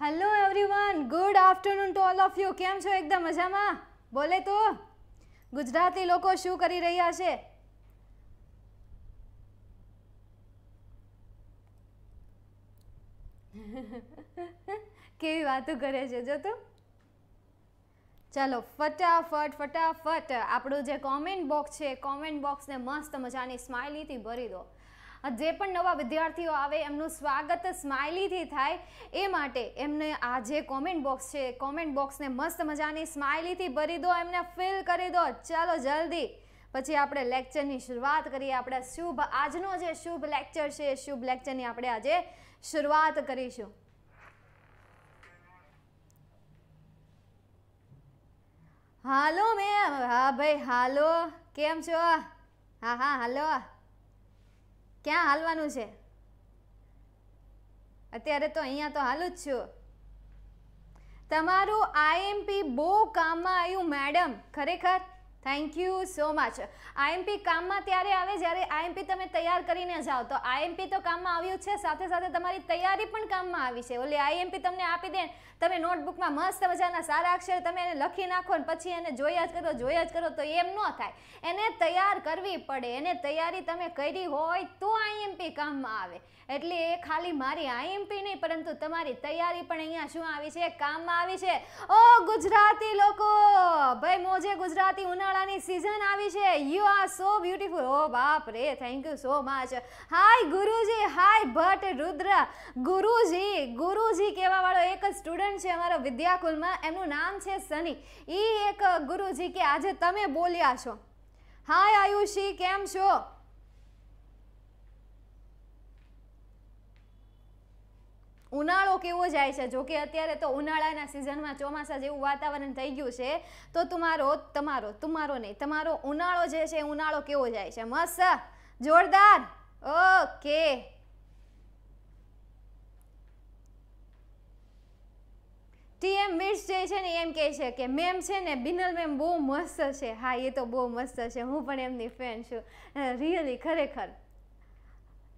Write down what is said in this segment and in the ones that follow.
Hello everyone good afternoon to all of you કેમ છો એકદમ મજામાં બોલે તો ગુજરાતી લોકો શું કરી રહ્યા છે કેવી વાતો કરે છે જો તો ચાલો ફટાફટ ફટાફટ આપણું જે કોમેન્ટ બોક્સ છે કોમેન્ટ બોક્સને મસ્ત મજાની સ્માઇલીથી ભરી દો જે પણ નવા વિદ્યાર્થીઓ આવે એમનું સ્વાગત સ્માઇલીથી થાય એ માટે એમને આ જે કોમેન્ટ બોક્સ છે કોમેન્ટ બોક્સને મસ્ત મજાની સ્માઇલીથી ભરી દો એમને ફિલ કરી દો ચાલો જલ્દી પછી આપણે લેક્ચરની શરૂઆત કરીએ આપણે શુભ આજનો જે શુભ લેક્ચર છે એ શુભ લેક્ચરની આપણે આજે શરૂઆત કરીશું હાલો મેમ હા ભાઈ હાલો કેમ છો હા હા હાલો ક્યાં હાલવાનું છે અત્યારે તો અહીંયા તો હાલું જ છું તમારું આઈએમપી બહુ કામમાં આવ્યું મેડમ ખરેખર thank you so much IMP કામમાં ત્યારે આવે જ્યારે આઈએમપી તમે તૈયાર કરીને જાઓ તો આઈએમપી તો કામમાં આવ્યું છે સાથે સાથે તમારી તૈયારી પણ કામમાં આવી છે ઓલી આઈએમપી તમને આપી દે તમે નોટબુકમાં મસ્ત મજાના સારા અક્ષર તમે એને લખી નાખો ને પછી એને જોયા જ કરો જોયા જ કરો તો એમ ન થાય એને તૈયાર કરવી પડે એને તૈયારી તમે કરી હોય તો આઈએમપી કામમાં આવે એટલે એ ખાલી મારી આઈએમપી નહીં પરંતુ તમારી તૈયારી પણ અહીંયા શું આવી છે કામમાં આવી છે ઓ ગુજરાતી લોકો ભાઈ મોજે ગુજરાતી ઉનાળાની સિઝન આવી છે યુ આર સો બ્યુટીફુલ ઓ બાપ રે thank you so much hi Guruji hi Bhatt Rudra Guruji Guruji વાળો એક જ સ્ટુડન્ટ ઉદાહરણ છે અમારા વિદ્યાકુલમાં એમનું નામ છે સની એ એક ગુરુજી કે આજે તમે બોલ્યા છો હાય આયુષી કેમ છો ઉનાળો કેવો જાય છે જોકે અત્યારે તો ઉનાળાના સિઝનમાં ચોમાસા જેવું વાતાવરણ થઈ ગયું છે તો તમારો તમારો તમારો નહીં તમારો ઉનાળો જે છે ઉનાળો કેવો જાય છે મસ્ત જોરદાર ઓકે ટીએમ મિર્સ જે છે ને એમ કહે છે કે મેમ છે ને બિનલ મેમ બહુ મસ્ત છે હા એ તો બહુ મસ્ત છે હું પણ એમની ફેન છું રિયલી ખરેખર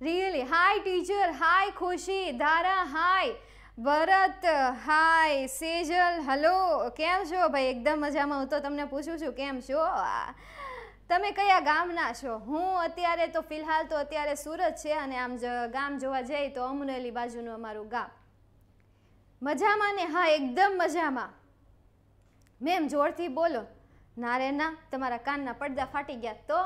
રિયલી હાય ટીચર હાય ખુશી ધારા હાય ભરત હાય સેજલ હલો કેમ છો ભાઈ એકદમ મજામાં હું તો તમને પૂછું છું કેમ છો તમે કયા ગામના છો હું અત્યારે તો ફિલહાલ તો અત્યારે સુરત છે અને આમ ગામ જોવા જઈએ તો અમરેલી બાજુનું અમારું ગામ મજામાં ને હા એકદમ મજામાં મેમ જોરથી બોલો ના રે ના તમારા કાનના પડદા ફાટી ગયા તો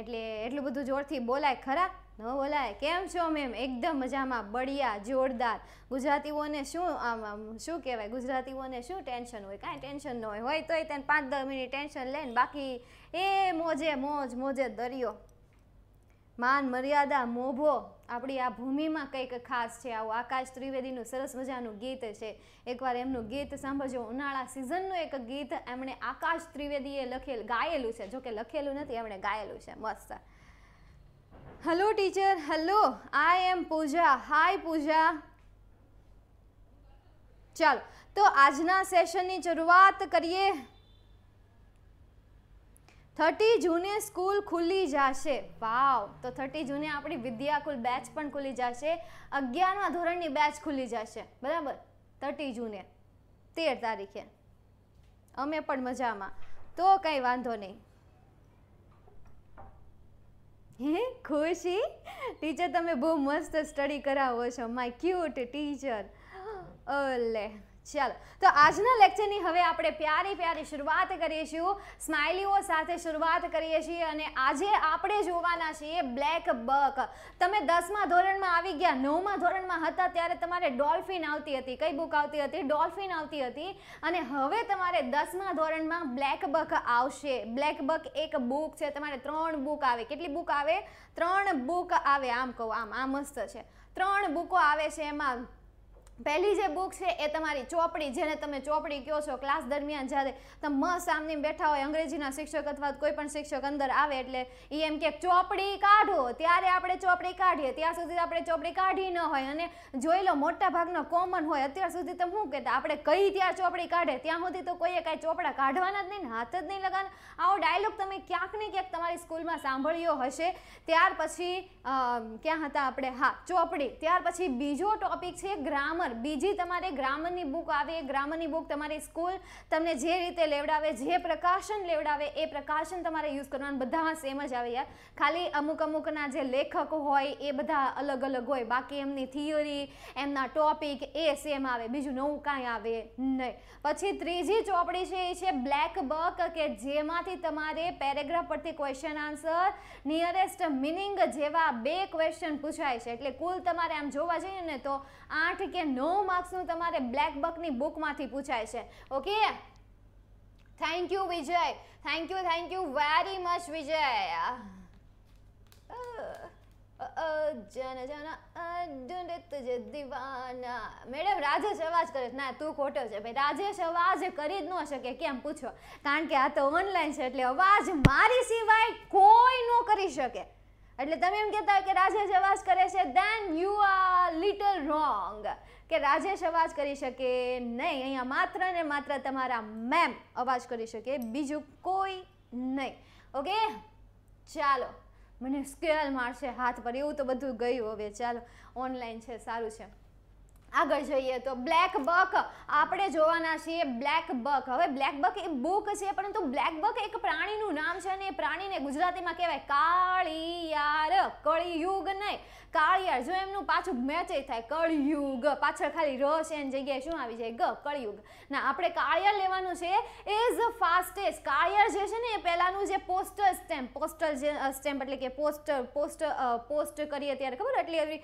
એટલે એટલું બધું જોરથી બોલાય ખરા ન બોલાય કેમ છો મેમ એકદમ મજામાં બળિયા જોરદાર ગુજરાતીઓને શું આમ આમ શું કહેવાય ગુજરાતીઓને શું ટેન્શન હોય કાંઈ ટેન્શન ન હોય હોય તોય તેને પાંચ દસ મિનિટ ટેન્શન લે બાકી એ મોજે મોજ મોજે દરિયો માન મર્યાદા મોભો આપણી આ ભૂમિમાં કંઈક ખાસ છે આવું આકાશ ત્રિવેદીનું સરસ મજાનું ગીત છે એકવાર એમનું ગીત સાંભળજો ઉનાળા સિઝનનું એક ગીત એમણે આકાશ ત્રિવેદીએ લખેલ ગાયેલું છે જોકે લખેલું નથી એમણે ગાયેલું છે મસ્ત hello teacher hello I am Pooja hi Pooja ચાલો તો આજના સેશનની શરૂઆત કરીએ થર્ટી જૂને સ્કૂલ ખુલી જશે વાવ તો થર્ટી જૂને આપણી વિદ્યાકુલ બેચ પણ ખુલી જશે અગિયારમાં ધોરણની બેચ ખુલી જશે બરાબર થર્ટી જૂને તેર તારીખે અમે પણ મજામાં તો કંઈ વાંધો નહીં હે ખુશી ટીચર તમે બહુ મસ્ત સ્ટડી કરાવો છો માય ક્યુટ ટીચર ઓલે ચાલો તો આજના લેક્ચરની હવે આપણે પ્યારી પ્યારી શરૂઆત કરીએ છીએ સ્માઇલીઓ સાથે શરૂઆત કરીએ છીએ અને આજે આપણે જોવાના છીએ બ્લેક બક તમે દસમા ધોરણમાં આવી ગયા નવમા ધોરણમાં હતા ત્યારે તમારે ડોલ્ફિન આવતી હતી કઈ બુક આવતી હતી ડોલ્ફિન આવતી હતી અને હવે તમારે દસમા ધોરણમાં બ્લેક બક આવશે બ્લેક બક એક બુક છે તમારે ત્રણ બુક આવે કેટલી બુક આવે ત્રણ બુક આવે આમ કહું આમ આ મસ્ત છે ત્રણ બુકો આવે છે એમાં પહેલી જે બુક છે એ તમારી ચોપડી જેને તમે ચોપડી કહો છો ક્લાસ દરમિયાન જ્યારે તમે મ સામની બેઠા હોય અંગ્રેજીના શિક્ષક અથવા કોઈ પણ શિક્ષક અંદર આવે એટલે એ એમ કે ચોપડી કાઢો ત્યારે આપણે ચોપડી કાઢીએ ત્યાં સુધી આપણે ચોપડી કાઢી ન હોય અને જોઈ લો મોટા ભાગનો કોમન હોય અત્યાર સુધી તો શું કહેતા આપણે કઈ ત્યાં ચોપડી કાઢે ત્યાં સુધી તો કોઈએ કાંઈ ચોપડા કાઢવાના જ નહીં હાથ જ નહીં લગાવવાના આવો ડાયલોગ તમે ક્યાંક ને ક્યાંક તમારી સ્કૂલમાં સાંભળ્યો હશે ત્યાર પછી ક્યાં હતા આપણે હા ચોપડી ત્યાર પછી બીજો ટોપિક છે ગ્રામર ગ્રામર બીજી તમારે ગ્રામરની બુક આવે એ ગ્રામરની બુક તમારી સ્કૂલ તમને જે રીતે લેવડાવે જે પ્રકાશન લેવડાવે એ પ્રકાશન તમારે યુઝ કરવાનું બધામાં સેમ જ આવે યાર ખાલી અમુક અમુકના જે લેખકો હોય એ બધા અલગ અલગ હોય બાકી એમની થિયરી એમના ટોપિક એ સેમ આવે બીજું નવું કાંઈ આવે નહીં પછી ત્રીજી ચોપડી છે એ છે બ્લેક બક કે જેમાંથી તમારે પેરેગ્રાફ પરથી ક્વેશ્ચન આન્સર નિયરેસ્ટ મિનિંગ જેવા બે ક્વેશ્ચન પૂછાય છે એટલે કુલ તમારે આમ જોવા જઈએ ને તો આઠ કે નો માર્ક્સનું તમારે બ્લેક બકની બુકમાંથી પૂછાય છે okay thank you Vijay thank you thank you very much Vijay જન જન અડુંડ દીવાના મેડમ રાજેશ અવાજ કરે ના તું ખોટો છે ભાઈ રાજેશ અવાજ કરી જ ન શકે કેમ પૂછો કારણ કે આ તો ઓનલાઈન છે એટલે અવાજ મારી સિવાય કોઈ ન કરી શકે એટલે તમે એમ કહેતા કે રાજેશ અવાજ કરે છે then you are little wrong કે રાજેશ અવાજ કરી શકે નહીં અહીંયા માત્ર ને માત્ર તમારા મેમ અવાજ કરી શકે બીજું કોઈ નહીં ઓકે ચાલો મને સ્કેલ મારશે હાથ પર એવું તો બધું ગયું હવે ચાલો ઓનલાઈન છે સારું છે આગળ જઈએ તો બ્લેક બક આપણે જોવાના છીએ બ્લેક બક હવે બ્લેક બક એ બુક છે પરંતુ બ્લેક બક એક પ્રાણીનું નામ છે અને એ પ્રાણીને ગુજરાતીમાં કહેવાય કાળિયાર કળિયુગ નહીં કાળિયાર જો એમનું પાછું મેચે થાય કળિયુગ પાછળ ખાલી ર એની જગ્યાએ શું આવી જાય ગ કળિયુગ ના આપણે કાળિયાર લેવાનું છે એઝ ફાસ્ટેસ્ટ કાળિયાર જે છે ને એ પહેલાંનું જે પોસ્ટર સ્ટેમ્પ પોસ્ટર જે સ્ટેમ્પ એટલે કે પોસ્ટર પોસ્ટર પોસ્ટ કરીએ ત્યારે ખબર એટલી એવી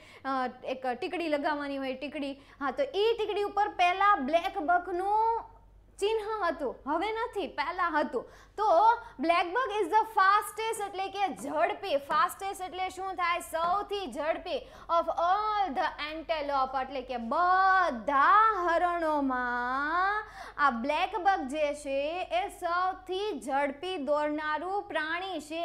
એક ટીકડી લગાવવાની હોય ટીકડી હા તો એ ટીકડી ઉપર પહેલાં બ્લેક બકનું ચિહ્ન હતું હવે નથી પહેલાં હતું તો બ્લેકબગ ઇઝ ધ ફાસ્ટેસ્ટ એટલે કે ઝડપી ફાસ્ટેસ્ટ એટલે શું થાય સૌથી ઝડપી ઓફ ઓલ ધ એન્ટેલોપ એટલે કે બધા હરણોમાં આ બ્લેકબર્ગ જે છે એ સૌથી ઝડપી દોડનારું પ્રાણી છે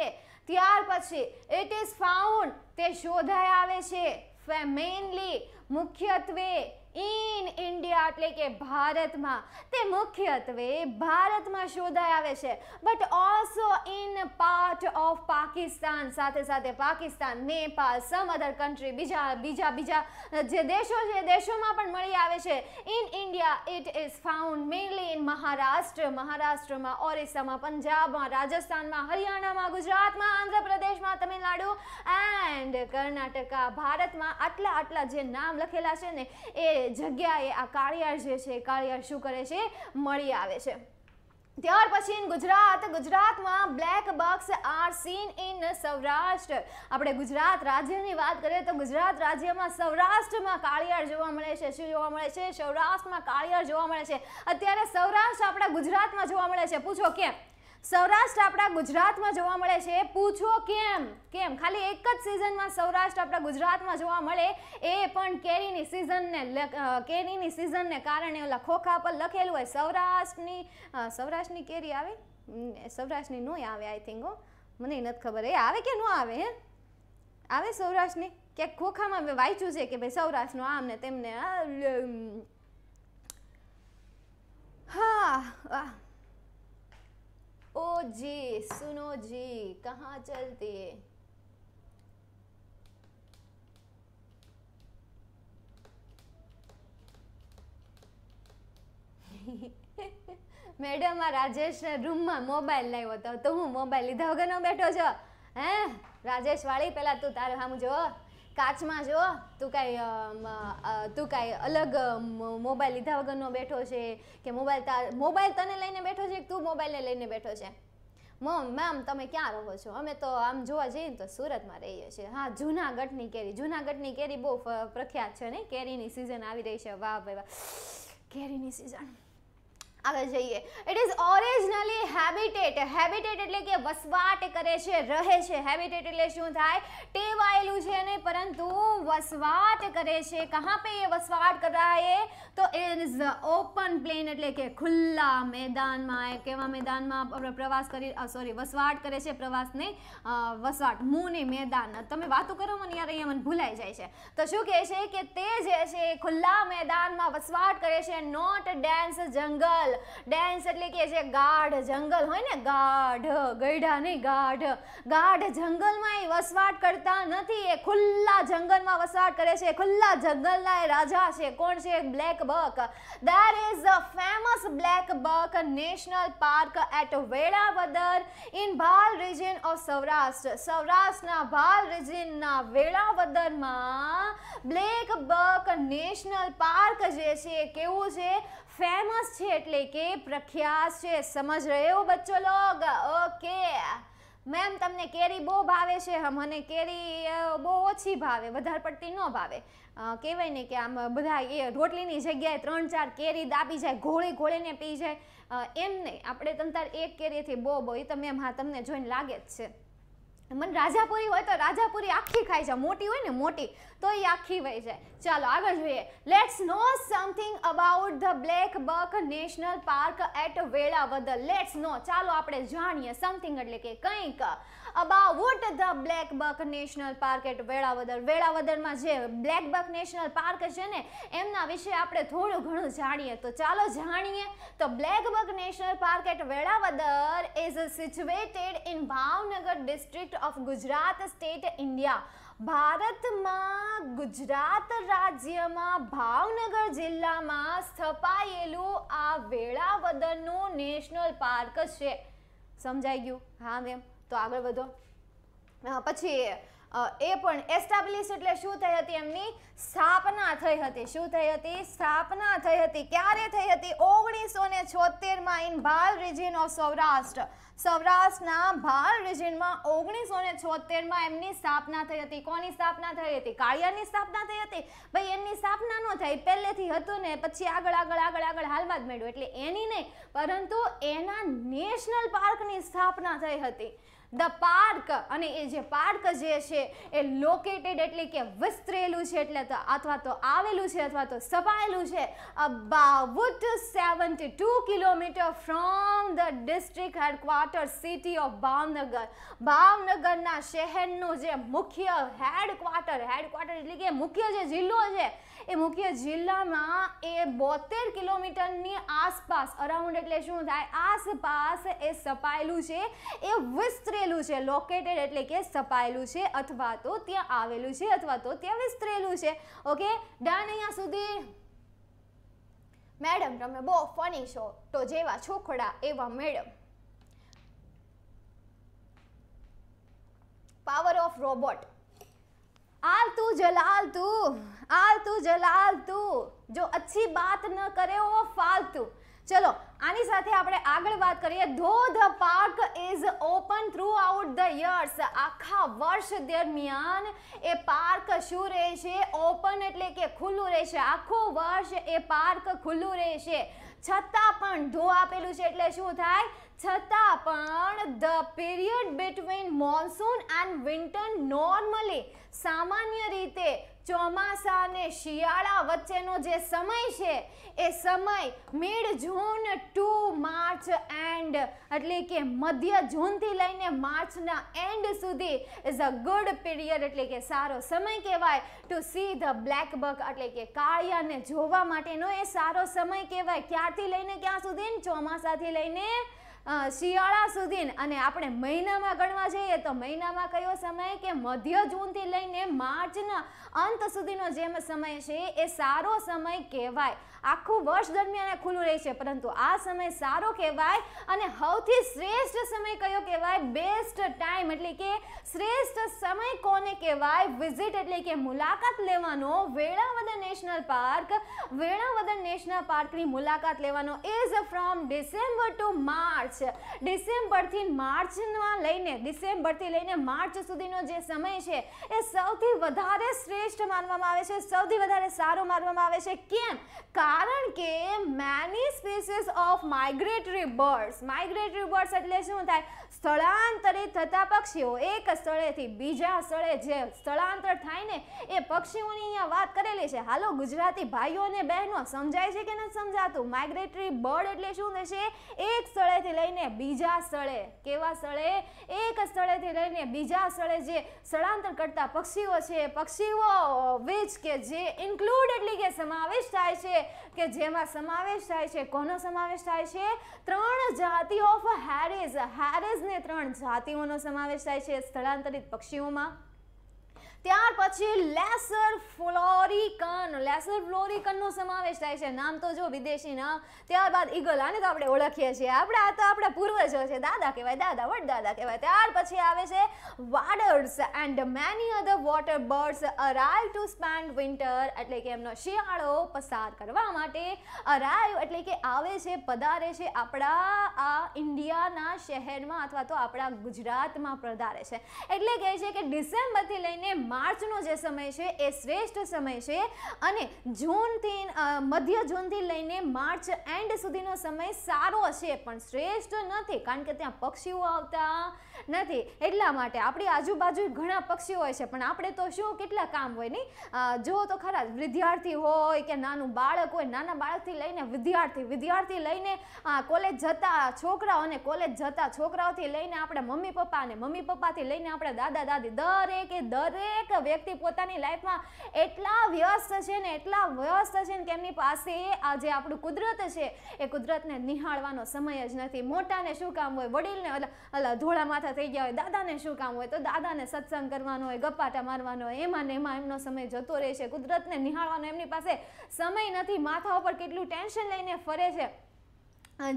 ત્યાર પછી ઇટ ઇઝ ફાઉન્ડ તે શોધાય આવે છે મેઇનલી મુખ્યત્વે ઇન ઇન્ડિયા એટલે કે ભારતમાં તે મુખ્યત્વે ભારતમાં શોધાઈ આવે છે but also in part of Pakistan સાથે સાથે Pakistan Nepal some other country બીજા બીજા બીજા જે દેશો છે દેશોમાં પણ મળી આવે છે in India it is found mainly in Maharashtra મહારાષ્ટ્રમાં ઓરિસ્સામાં પંજાબમાં રાજસ્થાનમાં હરિયાણામાં ગુજરાતમાં આંધ્રપ્રદેશમાં તમિલનાડુ એન્ડ કર્ણાટકા ભારતમાં આટલા આટલા જે નામ લખેલા છે ને એ જગ્યાએ આ કાળિયાર જે છે કાળિયાર શું કરે છે મળી આવે છે ત્યાર પછી ગુજરાત ગુજરાતમાં black bucks are seen in Saurashtra આપણે ગુજરાત રાજ્યની વાત કરીએ તો ગુજરાત રાજ્યમાં સૌરાષ્ટ્રમાં કાળિયાર જોવા મળે છે શું જોવા મળે છે સૌરાષ્ટ્રમાં કાળિયાર જોવા મળે છે અત્યારે સૌરાષ્ટ્ર આપણા ગુજરાતમાં જોવા મળે છે પૂછો કેમ સૌરાષ્ટ્ર આપણા ગુજરાતમાં જોવા મળે છે પૂછો કેમ કેમ ખાલી એક જ સિઝનમાં સૌરાષ્ટ્ર આપણા ગુજરાતમાં જોવા મળે એ પણ કેરીની સિઝનને કેરીની સિઝનને કારણે ઓલા ખોખા પર લખેલું હોય સૌરાષ્ટ્રની સૌરાષ્ટ્રની કેરી આવે સૌરાષ્ટ્રની નો આવે આઈ થિંક હો મને નથી ખબર એ આવે કે ન આવે હે આવે સૌરાષ્ટ્રની ક્યાંક ખોખામાં મેં વાંચ્યું છે કે ભાઈ સૌરાષ્ટ્રનું આમ ને તેમને હા ओ जी सुनो जी कहाँ चलती है મેડમ આ રાજેશના રૂમમાં મોબાઈલ લાવ્યો હતો તો હું મોબાઈલ લીધા વગરનો બેઠો છો હે રાજેશ વાળી પહેલાં તું તારે સામું જો કાચમાં જો તું કાંઈ તું કાંઈ અલગ મોબાઈલ લીધા વગરનો બેઠો છે કે મોબાઈલ તાર મોબાઈલ તને લઈને બેઠો છે કે તું મોબાઈલને લઈને બેઠો છે મમ મેમ તમે ક્યાં રહો છો અમે તો આમ જોવા જઈએ તો સુરતમાં રહીએ છીએ હા જૂનાગઢની કેરી જૂનાગઢની કેરી બહુ પ્રખ્યાત છે ને કેરીની સિઝન આવી રહી છે વાહ ભાઈ વાહ કેરીની સિઝન આગળ જઈએ it is originally habitat habitat એટલે કે વસવાટ કરે છે રહે છે હેબિટેટ એટલે શું થાય ટેવાયેલું છે ને પરંતુ વસવાટ કરે છે કહાં પે એ વસવાટ કરાય તો ઇટ ઇઝ ઓપન પ્લેન એટલે કે ખુલ્લા મેદાનમાં એ કેવા મેદાનમાં આપણે પ્રવાસ કરી સોરી વસવાટ કરે છે પ્રવાસ નહીં વસવાટ મૂળ નહીં મેદાન તમે વાતો કરો મને યાર અહીંયા મને ભૂલાઈ જાય છે તો શું કહે છે કે તે જે છે ખુલ્લા મેદાનમાં વસવાટ કરે છે નોટ ડેન્સ જંગલ ડેન્સ એટલે કે જે ગાઢ જંગલ હોય ને ગાઢ ગયઢા નહીં ગાઢ ગાઢ જંગલમાં એ વસવાટ કરતા નથી એ ખુલ્લા જંગલમાં વસવાટ કરે છે ખુલ્લા જંગલના એ રાજા છે કોણ છે black buck there is a famous black buck national park at Velavadar in Bhal region of Saurashtra સૌરાષ્ટ્રના ભાલ રિજિયનના વેળાવદરમાં બ્લેક બક નેશનલ પાર્ક જે છે કેવું છે ફેમસ છે એટલે કે પ્રખ્યાત છે સમજ રહ્યો હો બચ્ચો લોગ ઓકે મેમ તમને કેરી બહુ ભાવે છે મને કેરી બહુ ઓછી ભાવે વધારે પડતી ન ભાવે કહેવાય ને કે આમ બધા એ રોટલીની જગ્યાએ ત્રણ ચાર કેરી દાબી જાય ઘોળી ઘોળીને પી જાય એમ નહીં આપણે તમતાર એક કેરીથી બહુ બહુ એ તો મેમ હા તમને જોઈને લાગે જ છે મને રાજાપુરી હોય તો રાજાપુરી આખી ખાઈ જાય મોટી હોય ને મોટી તો એ આખી વહી જાય ચાલો આગળ જોઈએ let's know something about the black buck national park at Velavadar let's know ચાલો આપણે જાણીએ સમથિંગ એટલે કે કંઈક about the black buck national park at Velavadar વેળાવદરમાં જે બ્લેક બક નેશનલ પાર્ક છે ને એમના વિશે આપણે થોડું ઘણું જાણીએ તો ચાલો જાણીએ તો black buck national park at Velavadar is situated in Bhavnagar district of Gujarat state India ભારતમાં ગુજરાત રાજ્યમાં ભાવનગર જિલ્લામાં સ્થપાયેલું આ વેળાવદરનું નેશનલ પાર્ક છે સમજાઈ ગયું હા મેમ તો આગળ વધો પછી એ પણ એસ્ટાબ્લિશ એટલે શું થઈ હતી એમની સ્થાપના થઈ હતી શું થઈ હતી સ્થાપના થઈ હતી ક્યારે થઈ હતી ઓગણીસો ને છોતેરમાં in Bhal region of Saurashtra સૌરાષ્ટ્રના ભાલ રિજિનમાં ઓગણીસો ને છોતેરમાં એમની સ્થાપના થઈ હતી કોની સ્થાપના થઈ હતી કાળિયાની સ્થાપના થઈ હતી ભાઈ એમની સ્થાપના ન થઈ પહેલેથી હતું ને પછી આગળ આગળ આગળ આગળ હાલમાં જ મેળવ્યું એટલે એની નહીં પરંતુ એના નેશનલ પાર્કની સ્થાપના થઈ હતી ધ પાર્ક અને એ જે પાર્ક જે છે એ લોકેટેડ એટલે કે વિસ્તરેલું છે એટલે તો અથવા તો આવેલું છે અથવા તો સપાયેલું છે about seventy two kilometer from the district headquarter city of Bhavnagar ભાવનગરના શહેરનું જે મુખ્ય હેડક્વાર્ટર હેડક્વાર્ટર એટલે કે મુખ્ય જે જિલ્લો છે એ મુખ્ય જિલ્લામાં એ બોતેર કિલોમીટરની આસપાસ અરાઉન્ડ એટલે શું થાય આસપાસ એ સપાયેલું છે એ વિસ્તરેલું છે લોકેટેડ એટલે કે સપાયેલું છે અથવા તો ત્યાં આવેલું છે અથવા તો ત્યાં વિસ્તરેલું છે ઓકે ડાન અહીંયા સુધી મેડમ તમે બહુ ફની છો તો જેવા છોકરા એવા મેડમ પાવર ઓફ રોબોટ आलतू जलालतू आलतू जलालतू जो अच्छी बात न करे वो फालतू ચલો આની સાથે આપણે આગળ વાત કરીએ ધોધ park is open throughout the years આખા વર્ષ દરમિયાન એ પાર્ક શું રહેશે ઓપન એટલે કે ખુલ્લું રહેશે આખું વર્ષ એ પાર્ક ખુલ્લું રહેશે છતાં પણ ધો આપેલું છે એટલે શું થાય છતાં પણ the period between monsoon and winter normally સામાન્ય રીતે ચોમાસા અને શિયાળા વચ્ચેનો જે સમય છે એ સમય mid June to March end એટલે કે મધ્ય જૂનથી લઈને માર્ચના એન્ડ સુધી ઇઝ અ ગુડ પીરિયડ એટલે કે સારો સમય કહેવાય to see the black buck એટલે કે કાળિયાને જોવા માટેનો એ સારો સમય કહેવાય ક્યારથી લઈને ક્યાં સુધી ચોમાસાથી લઈને શિયાળા સુધી અને આપણે મહિનામાં ગણવા જઈએ તો મહિનામાં કયો સમય કે મધ્ય જૂનથી લઈને માર્ચના અંત સુધીનો જેમ સમય છે એ સારો સમય કહેવાય આખું વર્ષ દરમિયાન ખુલ્લું રહે છે પરંતુ આ સમય સારો કહેવાય અને સૌથી શ્રેષ્ઠ સમય કયો કહેવાય બેસ્ટ ટાઈમ એટલે કે શ્રેષ્ઠ સમય કોને કહેવાય વિઝિટ એટલે કે મુલાકાત લેવાનો વેણાવદન નેશનલ પાર્ક વેણાવદન નેશનલ પાર્કની મુલાકાત લેવાનો is from December two March ડિસેમ્બરથી માર્ચમાં લઈને ડિસેમ્બરથી લઈને માર્ચ સુધીનો જે સમય છે એ સૌથી વધારે શ્રેષ્ઠ માનવામાં આવે છે સૌથી વધારે સારો માનવામાં આવે છે કેમ કારણ કે many species of migratory birds migratory birds એટલે શું થાય સ્થળાંતરિત થતા પક્ષીઓ એક સ્થળેથી બીજા સ્થળે જે સ્થળાંતર થાય ને એ પક્ષીઓની અહીંયા વાત કરેલી છે હાલો ગુજરાતી ભાઈઓ અને બહેનો સમજાય છે કે નથી સમજાતું માઇગ્રેટરી બર્ડ એટલે શું થશે એક સ્થળેથી લઈને બીજા સ્થળે કેવા સ્થળે એક સ્થળેથી લઈને બીજા સ્થળે જે સ્થળાંતર કરતા પક્ષીઓ છે પક્ષીઓ વિચ કે જે ઇન્ક્લુડ એટલે કે સમાવેશ થાય છે કે જેમાં સમાવેશ થાય છે કોનો સમાવેશ થાય છે ત્રણ જાતિ ઓફ હેરિઝ હેરિઝ ત્રણને ત્રણ જાતિઓનો સમાવેશ થાય છે સ્થળાંતરિત પક્ષીઓમાં ત્યાર પછી લેસર ફ્લોરિકન લેસર ફ્લોરિકનનો સમાવેશ થાય છે નામ તો જો વિદેશી નામ ત્યારબાદ ઈગલ આને તો આપણે ઓળખીએ છીએ આપણે આ તો આપણા પૂર્વજો છે દાદા કહેવાય દાદા વડ દાદા કહેવાય ત્યાર પછી આવે છે waders and many other water birds arrive to spend winter એટલે કે એમનો શિયાળો પસાર કરવા માટે અરાઈવ એટલે કે આવે છે પધારે છે આપણા આ ઇન્ડિયાના શહેરમાં અથવા તો આપણા ગુજરાતમાં પધારે છે એટલે કહે છે કે ડિસેમ્બરથી લઈને માર્ચનો જે સમય છે એ શ્રેષ્ઠ સમય છે અને જૂનથી મધ્ય જૂનથી લઈને માર્ચ એન્ડ સુધીનો સમય સારો છે પણ શ્રેષ્ઠ નથી કારણ કે ત્યાં પક્ષીઓ આવતા નથી એટલા માટે આપણી આજુબાજુ ઘણા પક્ષીઓ હોય છે પણ આપણે તો શું કેટલા કામ હોય નહીં જુઓ તો ખરા વિદ્યાર્થી હોય કે નાનું બાળક હોય નાના બાળકથી લઈને વિદ્યાર્થી વિદ્યાર્થી લઈને કોલેજ જતા છોકરાઓ અને કોલેજ જતા છોકરાઓથી લઈને આપણે મમ્મી પપ્પા અને મમ્મી પપ્પાથી લઈને આપણે દાદા દાદી દરેકે દરેક વ્યક્તિ પોતાની લાઈફમાં એટલા વ્યસ્ત છે ને એટલા વ્યસ્ત છે ને તેમની પાસે આ જે આપણું કુદરત છે એ કુદરતને નિહાળવાનો સમય જ નથી મોટાને શું કામ હોય વડીલને ધોળા માથા થઈ ગયા હોય દાદાને શું કામ હોય તો દાદાને સત્સંગ કરવાનો હોય ગપાટા મારવાનો હોય એમાં ને એમાં એમનો સમય જતો રહે છે કુદરતને નિહાળવાનો એમની પાસે સમય નથી માથા ઉપર કેટલું ટેન્શન લઈને ફરે છે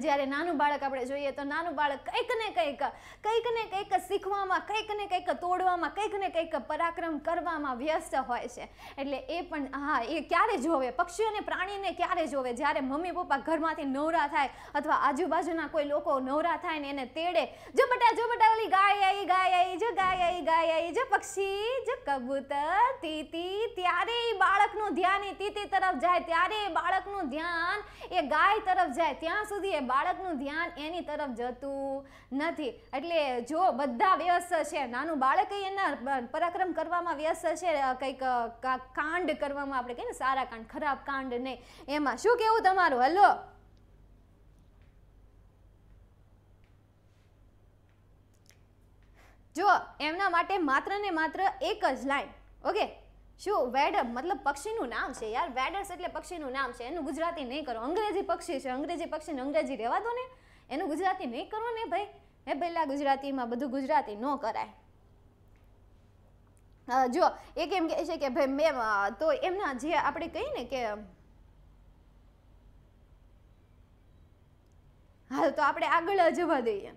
જ્યારે નાનું બાળક આપણે જોઈએ તો નાનું બાળક કંઈક ને કંઈક કંઈક ને કંઈક શીખવામાં કંઈક ને કંઈક તોડવામાં કંઈક ને કંઈક પરાક્રમ કરવામાં વ્યસ્ત હોય છે એટલે એ પણ હા એ ક્યારે જોવે પક્ષી અને પ્રાણીને ક્યારે જોવે જ્યારે મમ્મી પપ્પા ઘરમાંથી નવરા થાય અથવા આજુબાજુના કોઈ લોકો નવરા થાય ને એને તેડે જો બટા જો બટા ઓલી ગાય આવી ગાય આવી જો ગાય આવી ગાય આવી જો પક્ષી જો કબૂતર તીતી ત્યારે એ બાળકનું ધ્યાન એ તીતી તરફ જાય ત્યારે એ બાળકનું ધ્યાન એ ગાય તરફ જાય ત્યાં સુધી નથી એ બાળકનું ધ્યાન એની તરફ જતું નથી એટલે જો બધા વ્યસ્ત છે નાનું બાળક એના પરાક્રમ કરવામાં વ્યસ્ત છે કંઈક કાંડ કરવામાં આપણે કહીએ ને સારા કાંડ ખરાબ કાંડ નહીં એમાં શું કેવું તમારું હલો જો એમના માટે માત્ર ને માત્ર એક જ લાઈન ઓકે શું વેડર મતલબ પક્ષીનું નામ છે યાર વેડર્સ એટલે પક્ષીનું નામ છે એનું ગુજરાતી નહીં કરો અંગ્રેજી પક્ષી છે અંગ્રેજી પક્ષીને અંગ્રેજી રહેવા દો ને એનું ગુજરાતી નહીં કરો ને ભાઈ હે પહેલાં ગુજરાતીમાં બધું ગુજરાતી ન કરાય જો એક એમ કહે છે કે ભાઈ મેં તો એમના જે આપણે કહીએ ને કે હાલ તો આપણે આગળ જવા દઈએ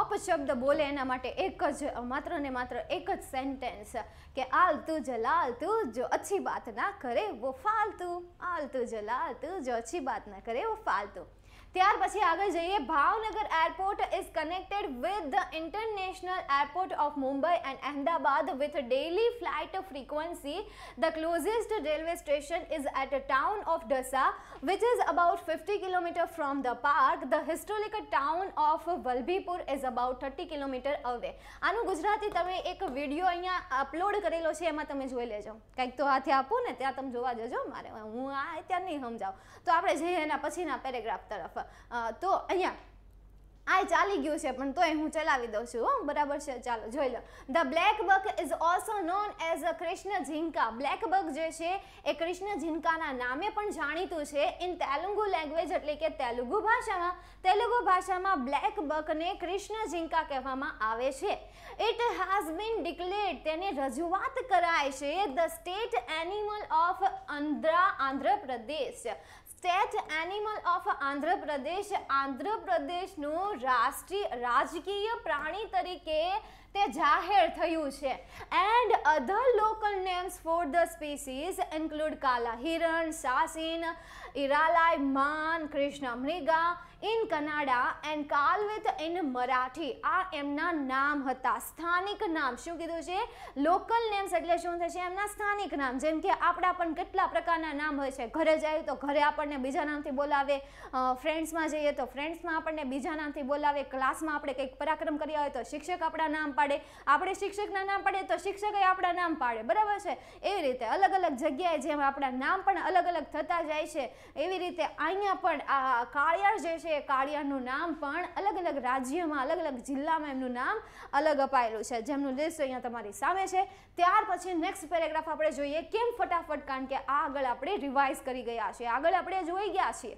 અપશબ્દ બોલે એના માટે એક જ માત્ર ને માત્ર એક જ સેન્ટેન્સ કે આલ જ લાલ તું જો અચ્છી બાત ના કરે વો ફાલતુ આલ જ લાલ તું જો અચ્છી બાત ના કરે વો ફાલતું ત્યાર પછી આગળ જઈએ Bhavnagar airport is connected with the international airport of Mumbai and Ahmedabad with daily flight frequency the closest railway station is at a town of Dasa, which is about 50 km from the park. The historic town of Valbipur is about 30 km away. આનું ગુજરાતી તમે એક video અહીંયા upload કરેલો છે એમાં તમે જોઈ લેજો કંઈક તો હાથે આપો ને ત્યાં તમે જોવા જજો મારે હું આ અત્યારે નહીં સમજાવું તો આપણે જઈએ એના પછીના પેરેગ્રાફ તરફ તો અહીંયા આ ચાલી ગયું છે પણ તોય હું ચલાવી દઉં છું હો બરાબર છે ચાલો જોઈ લો the black buck is also known as a Krishna Jinka black buck જે છે એ કૃષ્ણ ઝીંકાના નામે પણ જાણીતું છે ઇન તેલુગુ લેંગ્વેજ એટલે કે તેલુગુ ભાષામાં તેલુગુ ભાષામાં બ્લેક બકને કૃષ્ણ ઝીંકા કહેવામાં આવે છે ઇટ હેઝ બીન ડિક્લેર્ડ તેની રજૂઆત કરાય છે the state animal of Andhra Andhra Pradesh state animal of Andhra Pradesh આંધ્રપ્રદેશનું રાષ્ટ્રીય રાજકીય પ્રાણી તરીકે તે જાહેર થયું છે and other local names for the species include kala hiran sasin iralai maan Krishna mriga in Kannada and kalvit in Marathi આ એમના નામ હતા સ્થાનિક નામ શું કીધું છે લોકલ નેમ્સ એટલે શું થશે એમના સ્થાનિક નામ જેમ કે આપણા પણ કેટલા પ્રકારના નામ હોય છે ઘરે જઈએ તો ઘરે આપણને બીજા નામથી બોલાવે ફ્રેન્ડ્સમાં જઈએ તો ફ્રેન્ડ્સમાં આપણને બીજા નામથી બોલાવે ક્લાસમાં આપણે કંઈક પરાક્રમ કર્યા હોય તો શિક્ષક આપણા નામ પાડે આપણે શિક્ષકના નામ પાડે તો શિક્ષકે આપણા નામ પાડે બરાબર છે એવી રીતે અલગ અલગ જગ્યાએ જેમ આપણા નામ પણ અલગ અલગ થતા જાય છે એવી રીતે અહીંયા પણ આ કાળિયાર જે છે છે કાળિયાનું નામ પણ અલગ અલગ રાજ્યમાં અલગ અલગ જિલ્લામાં એમનું નામ અલગ અપાયેલું છે જેમનું લિસ્ટ અહીંયા તમારી સામે છે ત્યાર પછી નેક્સ્ટ પેરેગ્રાફ આપણે જોઈએ કેમ ફટાફટ કારણ કે આ આગળ આપણે રિવાઇઝ કરી ગયા છીએ આગળ આપણે જોઈ ગયા છીએ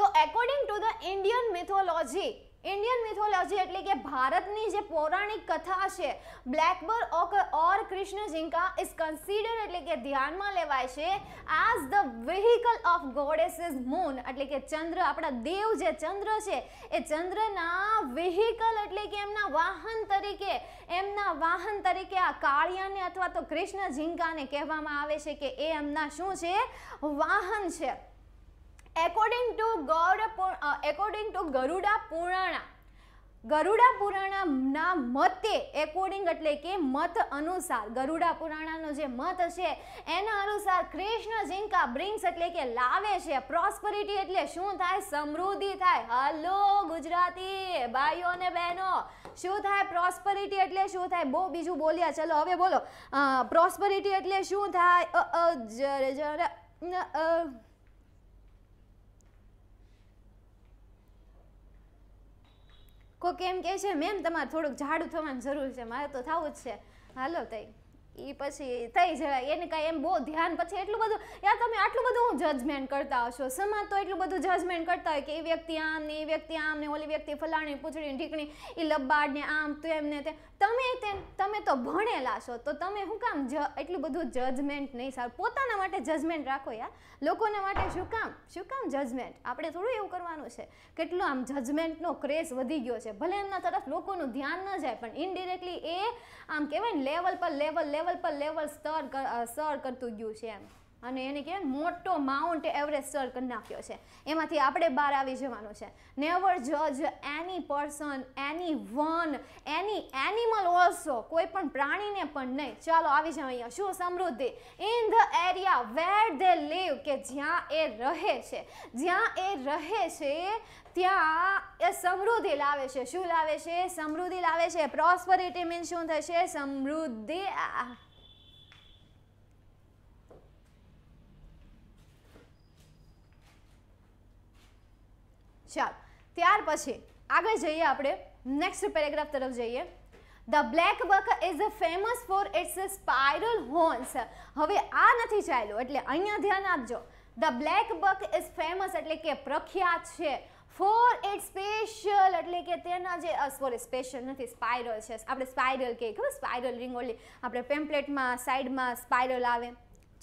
તો according to the Indian mythology Indian mythology એટલે કે ભારતની જે પૌરાણિક કથા છે blackbuck or Krishna Jinka is consider એટલે કે ધ્યાનમાં લેવાય છે as the vehicle of goddesses moon એટલે કે ચંદ્ર આપણા દેવ જે ચંદ્ર છે એ ચંદ્રના વેહિકલ એટલે કે એમના વાહન તરીકે એમના વાહન તરીકે આ કાળિયાને અથવા તો કૃષ્ણ ઝિંકાને કહેવામાં આવે છે કે એ એમના શું છે વાહન છે according to god according to Garuda Purana Garuda પુરાણાના મતે એકોર્ડિંગ એટલે કે મત અનુસાર ગરુડા પુરાણાનો જે મત છે એના અનુસાર કૃષ્ણ જિંકા બ્રિંગ્સ એટલે કે લાવે છે પ્રોસ્પરિટી એટલે શું થાય સમૃદ્ધિ થાય હલો ગુજરાતી ભાઈઓ અને બહેનો શું થાય પ્રોસ્પરિટી એટલે શું થાય બહુ બીજું બોલ્યા ચલો હવે બોલો પ્રોસ્પરિટી એટલે શું થાય કોઈક કેમ કે છે મેમ તમારે થોડુંક ઝાડું થવાની જરૂર છે મારે તો થવું જ છે હાલો તઈ એ પછી થઈ જવાય એને કાંઈ એમ બહુ ધ્યાન પછી એટલું બધું યાર તમે આટલું બધું હું જજમેન્ટ કરતા હશો સમાજ તો એટલું બધું જજમેન્ટ કરતા હોય કે એ વ્યક્તિ આમ ને એ વ્યક્તિ આમ ને ઓલી વ્યક્તિ ફલાણી પૂછડી ઢીકણી એ લબાડ ને આમ તો એમ ને તે તમે તે તમે તો ભણેલા છો તો તમે શું કામ જ એટલું બધું જજમેન્ટ નહીં સારું પોતાના માટે જજમેન્ટ રાખો યાર લોકોના માટે શું કામ શું કામ જજમેન્ટ આપણે થોડું એવું કરવાનું છે કેટલું આમ જજમેન્ટનો ક્રેઝ વધી ગયો છે ભલે એમના તરફ લોકોનું ધ્યાન ન જાય પણ ઇનડિરેક્ટલી એ આમ કહેવાય ને લેવલ પર લેવલ લેવલ લેવલ પર લેવલ સ્તર સર કરતું ગયું છે એમ અને એને કે મોટો માઉન્ટ એવરેસ્ટ સર કરી નાખ્યો છે એમાંથી આપણે બહાર આવી જવાનું છે નેવર જજ any person any one any animal also કોઈ પણ પ્રાણીને પણ નહીં ચાલો આવી જાઓ અહીંયા શું સમૃદ્ધિ in the area where they live કે જ્યાં એ રહે છે જ્યાં એ રહે છે ત્યાં એ સમૃદ્ધિ લાવે છે શું લાવે છે સમૃદ્ધિ લાવે છે પ્રોસ્પરિટી મીન્સ શું થશે સમૃદ્ધિ ચાલો ત્યાર પછી આગળ જઈએ આપણે નેક્સ્ટ પેરેગ્રાફ તરફ જઈએ the black buck is famous for its spiral horns હવે આ નથી ચાલ્યું એટલે અહીંયા ધ્યાન આપજો the black buck is famous એટલે કે પ્રખ્યાત છે ફોર ઇટ સ્પેશિયલ એટલે કે તેના જે સોરી સ્પેશિયલ નથી સ્પાઇરલ છે આપણે સ્પાયરલ કહીએ ખબર સ્પાઇરલ રિંગ ઓલી આપણે પેમ્પલેટમાં સાઈડમાં સ્પાઇરલ આવે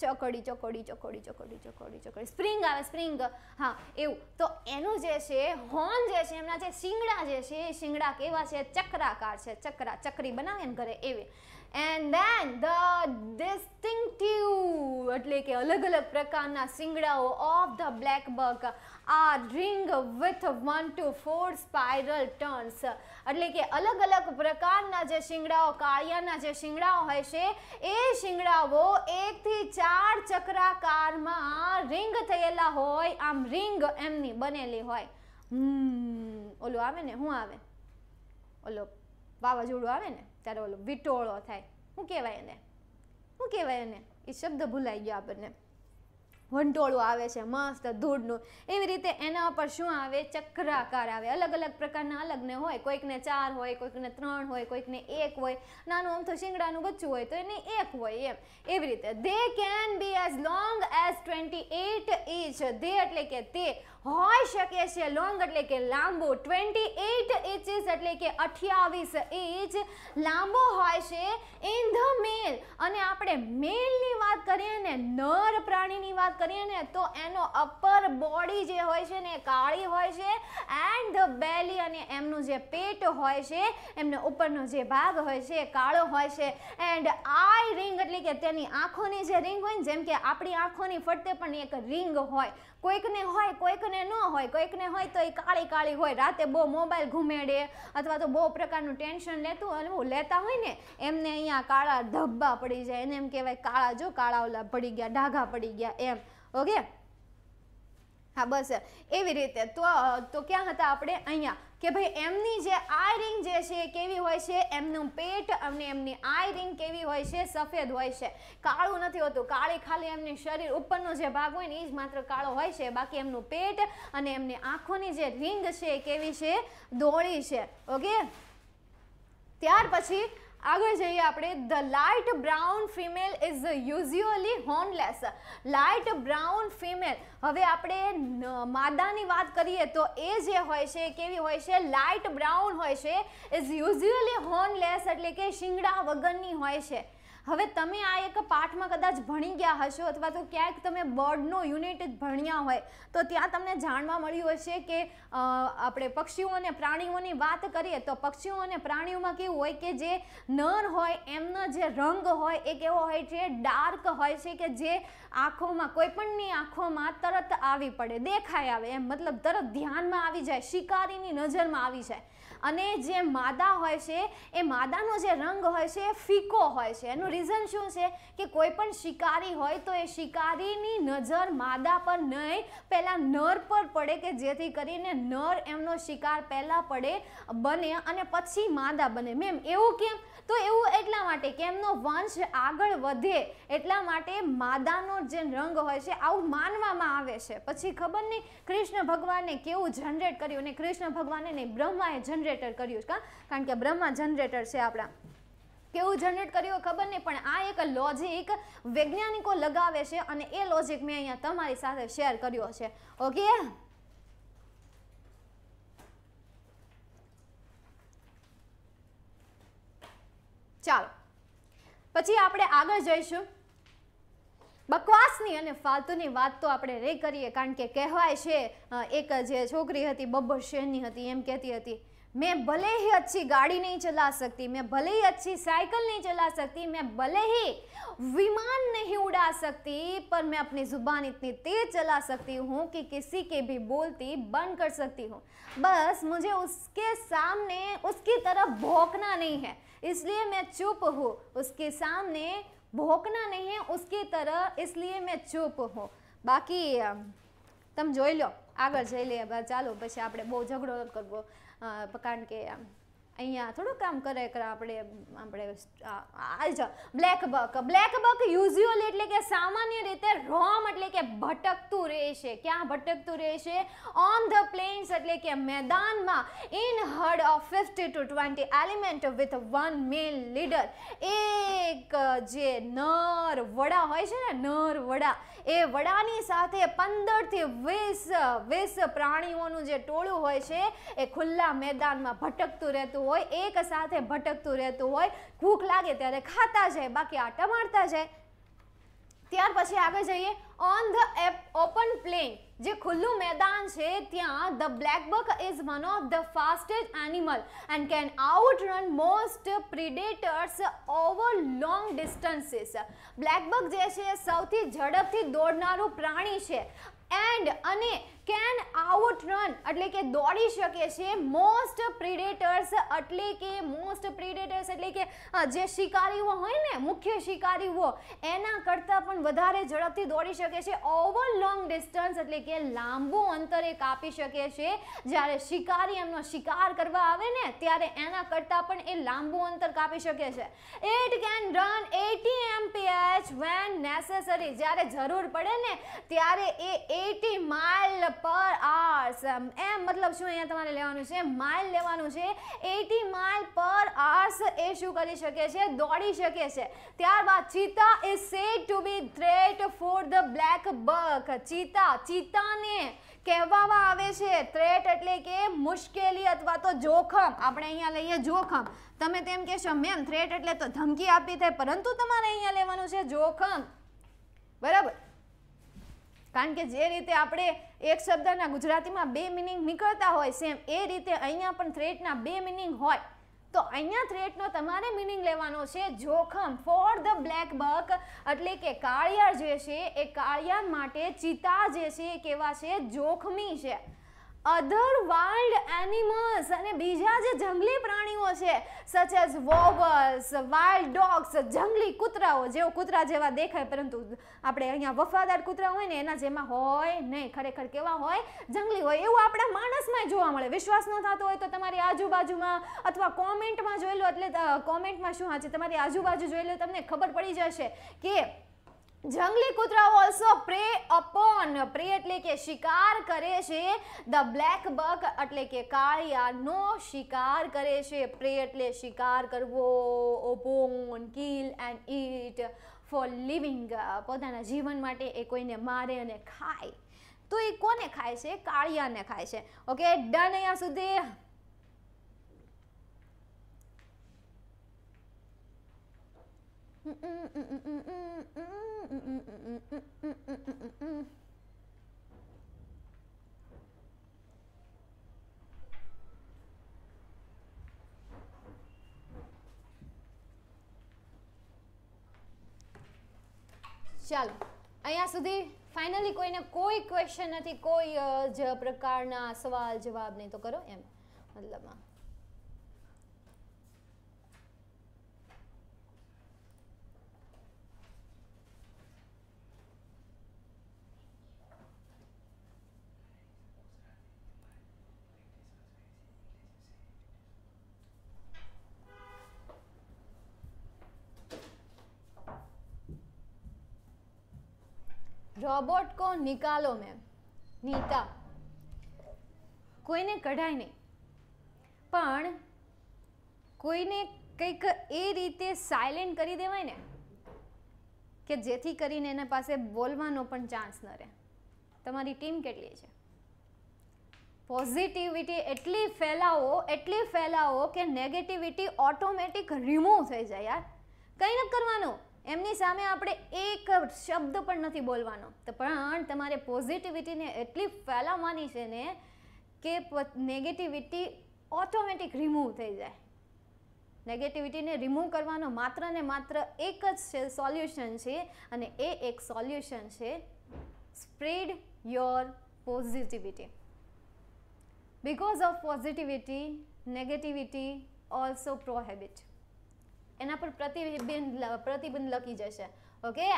ચકડી ચકડી ચકડી ચકડી ચકડી ચકડી સ્પ્રિંગ આવે સ્પ્રિંગ હા એવું તો એનું જે છે હોર્ન જે છે એમના જે શિંગડા જે છે એ શિંગડા કેવા છે ચક્રાકાર છે ચક્રા ચકરી બનાવે એમ ઘરે એવી એન્ડ ધેન ધ ડિસ્ટિંક્ટિવ એટલે કે અલગ અલગ પ્રકારના શિંગડાઓ ઓફ ધ બ્લેક બગ આ ring with one to four spiral turns એટલે કે અલગ અલગ પ્રકારના જે શિંગડાઓ કાળિયાના જે શિંગડાઓ હોય છે એ શિંગડાઓ એકથી ચાર ચક્રાકારમાં રિંગ થયેલા હોય આમ રિંગ એમની બનેલી હોય હમ ઓલું આવે ને શું આવે ઓલો વાવાઝોડું આવે ને ત્યારે ઓલો વિટોળો થાય શું કહેવાય એને શું કહેવાય એને એ શબ્દ ભૂલાઈ ગયો આપણને વંટોળું આવે છે મસ્ત ધૂળનું એવી રીતે એના ઉપર શું આવે ચક્રાકાર આવે અલગ અલગ પ્રકારના અલગને હોય કોઈકને ચાર હોય કોઈકને ત્રણ હોય કોઈકને એક હોય નાનું આમ તો શિંગડાનું બચ્ચું હોય તો એને એક હોય એમ એવી રીતે they can be as long as twenty eight inch they એટલે કે તે હોઈ શકે છે લોંગ એટલે કે લાંબો ટ્વેન્ટી એટ ઇંચીસ એટલે કે અઠ્યાવીસ ઇંચ લાંબો હોય છે ઇન ધ મેલ અને આપણે મેલની વાત કરીએ ને નર પ્રાણીની વાત કરીએ ને તો એનો અપર બોડી જે હોય છે ને કાળી હોય છે એન્ડ ધ બેલી અને એમનું જે પેટ હોય છે એમનો ઉપરનો જે ભાગ હોય છે કાળો હોય છે એન્ડ આઈ રિંગ એટલે કે તેની આંખોની જે રિંગ હોય ને જેમ કે આપણી આંખોની ફરતે પણ એક રિંગ હોય કોઈકને હોય કોઈકને ન હોય કોઈકને હોય તો એ કાળી કાળી હોય રાતે બહુ મોબાઈલ ઘૂમેડે અથવા તો બહુ પ્રકારનું ટેન્શન લેતું લેતા હોય ને એમને અહીંયા કાળા ધબ્બા પડી જાય એને એમ કહેવાય કાળા જો કાળા ઓલા પડી ગયા ડાઘા પડી ગયા એમ ઓકે હા બસ એવી રીતે તો તો ક્યાં હતા આપણે અહીંયા કે ભાઈ એમની જે આઈ રિંગ જે છે કેવી હોય છે એમનું પેટ અને એમની આઈ રિંગ કેવી હોય છે સફેદ હોય છે કાળું નથી હોતું કાળી ખાલી એમની શરીર ઉપરનો જે ભાગ હોય ને એ જ માત્ર કાળો હોય છે બાકી એમનું પેટ અને એમની આંખોની જે રિંગ છે કેવી છે ધોળી છે ઓકે ત્યાર પછી આગળ જઈએ આપણે the light brown female is usually hornless light brown female હવે આપણે માદાની વાત કરીએ તો એ જે હોય છે કેવી હોય છે લાઇટ બ્રાઉન હોય છે ઇઝ યુઝ્યુઅલી હોર્નલેસ એટલે કે શિંગડા વગરની હોય છે હવે તમે આ એક પાઠમાં કદાચ ભણી ગયા હશો અથવા તો ક્યાંક તમે બર્ડનો યુનિટ ભણ્યા હોય તો ત્યાં તમને જાણવા મળ્યું હશે કે આપણે પક્ષીઓ અને પ્રાણીઓની વાત કરીએ તો પક્ષીઓ અને પ્રાણીઓમાં કેવું હોય કે જે નર હોય એમનો જે રંગ હોય એ કેવો હોય છે ડાર્ક હોય છે કે જે આંખોમાં કોઈપણની આંખોમાં તરત આવી પડે દેખાય આવે એમ મતલબ તરત ધ્યાનમાં આવી જાય શિકારીની નજરમાં આવી જાય અને જે માદા હોય છે એ માદાનો જે રંગ હોય છે એ ફીકો હોય છે એનું રીઝન શું છે કે કોઈ પણ શિકારી હોય તો એ શિકારીની નજર માદા પર નહીં પહેલાં નર પર પડે કે જેથી કરીને નર એમનો શિકાર પહેલાં પડે બને અને પછી માદા બને મેમ એવું કેમ તો એવું એટલા માટે કે એમનો વંશ આગળ વધે એટલા માટે માદાનો જે રંગ હોય છે આવું માનવામાં આવે છે પછી ખબર નહીં કૃષ્ણ ભગવાને કેવું જનરેટ કર્યું અને કૃષ્ણ ભગવાને નહીં બ્રહ્માએ જનરેટર કર્યું કારણ કે બ્રહ્મા જનરેટર છે આપણા કેવું જનરેટ કર્યું ખબર નહીં પણ આ એક લોજિક વૈજ્ઞાનિકો લગાવે છે અને એ લોજિક મેં અહીંયા તમારી સાથે શેર કર્યો છે ઓકે ચાલો પછી આપણે આગળ જઈશું બકવાસની અને ફાલતુની વાત તો આપણે રે કરીએ કારણ કે કહેવાય છે એક જે છોકરી હતી બબ્બર શેરની હતી એમ કહેતી હતી મેં ભલે ही अच्छी गाड़ी नहीं चला सकती मैं भले ही अच्छी साइकिल नहीं चला सकती मैं भले ही विमान नहीं उड़ा सकती पर मैं अपनी जुबान इतनी तेज चला सकती हूँ कि किसी के भी बोलती बंद कर सकती हूँ बस मुझे उसके सामने उसकी तरफ भौंकना नहीं है इसलिए मैं चुप हूँ उसके सामने भोकना नहीं है उसकी तरह इसलिए मैं चुप हूँ बाकी तम जो लो आगे जाइ ले चलो पे आप बहुत झगड़ो करव कारण के અહીંયા થોડું કામ કરે કરે આપણે આપણે આ black buck black buck usual એટલે કે સામાન્ય રીતે રોમ એટલે કે ભટકતું રહે છે ક્યાં ભટકતું રહે છે ઓન ધ પ્લેન્સ એટલે કે મેદાનમાં in herd of fifty to twenty element with one male leader એક જે નર વડા હોય છે ને નર વડા એ વડાની સાથે પંદરથી વીસ વીસ પ્રાણીઓનું જે ટોળું હોય છે એ ખુલ્લા મેદાનમાં ભટકતું રહેતું હોય એક સાથે ભટકતું રહેતું હોય ભૂખ લાગે ત્યારે ખાતા જાય બાકી આટા મારતા જાય ત્યાર પછી આગળ જઈએ ઓન ધ એપ ઓપન પ્લેન જે ખુલ્લું મેદાન છે ત્યાં the blackbuck is one of the fastest animal and can outrun most predators over long distances blackbuck જે છે એ સૌથી ઝડપથી દોડનારું પ્રાણી છે એન્ડ અને કેન આઉટ રન એટલે કે દોડી શકે છે મોસ્ટ પ્રિડેટર્સ એટલે કે મોસ્ટ પ્રિડેટર્સ એટલે કે જે શિકારીઓ હોય ને મુખ્ય શિકારીઓ એના કરતાં પણ વધારે ઝડપથી દોડી શકે છે ઓવર લોંગ ડિસ્ટન્સ એટલે કે લાંબુ અંતરે કાપી શકે છે જ્યારે શિકારી એમનો શિકાર કરવા આવે ને ત્યારે એના કરતાં પણ એ લાંબુ અંતર કાપી શકે છે it can run eighty mph when necessary જ્યારે જરૂર પડે ને ત્યારે એ એટી માઇલ પર આર્સ એમ મતલબ શું અહીંયા તમારે લેવાનું છે માઇલ લેવાનું છે એટી માઇલ પર આર્સ એ શું કરી શકે છે દોડી શકે છે ત્યારબાદ cheetah is said to be threat for the black buck cheetah ચિતાને કહેવામાં આવે છે થ્રેટ એટલે કે મુશ્કેલી અથવા તો જોખમ આપણે અહીંયા લઈએ જોખમ તમે તેમ કહેશો મેમ થ્રેટ એટલે તો ધમકી આપી થાય પરંતુ તમારે અહીંયા લેવાનું છે જોખમ બરાબર કારણ કે જે રીતે આપણે એક શબ્દના ગુજરાતીમાં બે મિનિંગ નીકળતા હોય સેમ એ રીતે અહીંયા પણ થ્રેટના બે મિનિંગ હોય તો અહીંયા થ્રેટનો તમારે મિનિંગ લેવાનો છે જોખમ ફોર ધ બ્લેક બક એટલે કે કાળિયાર જે છે એ કાળિયાર માટે ચિતા જે છે એ કેવા છે જોખમી છે અધર વાઇલ્ડ એનિમલ્સ અને બીજા જે જંગલી પ્રાણીઓ છે સચ એઝ વોવલ્સ વાઇલ્ડ ડોગ્સ જંગલી કૂતરાઓ જેઓ કૂતરા જેવા દેખાય પરંતુ આપણે અહીંયા વફાદાર કૂતરા હોય ને એના જેમાં હોય નહીં ખરેખર કેવા હોય જંગલી હોય એવું આપણા માણસમાં જોવા મળે વિશ્વાસ ન થતો હોય તો તમારી આજુબાજુમાં અથવા કોમેન્ટમાં જોઈ લો એટલે કોમેન્ટમાં શું હા છે તમારી આજુબાજુ જોઈ લો તમને ખબર પડી જશે કે જંગલી કૂતરાઓ ઓલ્સો પ્રે અપો નપરી એટલે કે શિકાર કરે છે ધ બ્લેક બક એટલે કે કાળિયાનો શિકાર કરે છે પ્રે એટલે શિકાર કરવો upon kill and eat for living પોતાના જીવન માટે એ કોઈને મારે અને ખાય તો એ કોને ખાય છે કાળિયાને ખાય છે ઓકે ડન અહીંયા સુધી Mm-mm-mm-mm-mm-mm-mm-mm-mm-mm-mm-mm-mm-mm-mm-mm ચાલો અહીંયા સુધી ફાઇનલી કોઈને કોઈ ક્વેશ્ચન નથી કોઈ જ પ્રકારના સવાલ જવાબ નહીં તો કરો એમ મતલબમાં રોબોટ કો નિકાલો મેં નીતા કોઈને કઢાય નહીં પણ કોઈને કંઈક એ રીતે સાયલેન્ટ કરી દેવાય ને કે જેથી કરીને એના પાસે બોલવાનો પણ ચાન્સ ન રહે તમારી ટીમ કેટલી છે પોઝિટિવિટી એટલી ફેલાવો એટલી ફેલાવો કે નેગેટિવિટી ઓટોમેટિક રિમૂવ થઈ જાય યાર કંઈ ન કરવાનું એમની સામે આપણે એક શબ્દ પણ નથી બોલવાનો તો પણ તમારે પોઝિટિવિટીને એટલી ફેલાવવાની છે ને કે નેગેટિવિટી ઓટોમેટિક રિમૂવ થઈ જાય નેગેટિવિટીને રિમૂવ કરવાનો માત્ર ને માત્ર એક જ છે સોલ્યુશન છે અને એ એક સોલ્યુશન છે spread your positivity because of positivity negativity also prohibit એના પર પ્રતિબિંબ પ્રતિબંધ લખી જશે ઓકે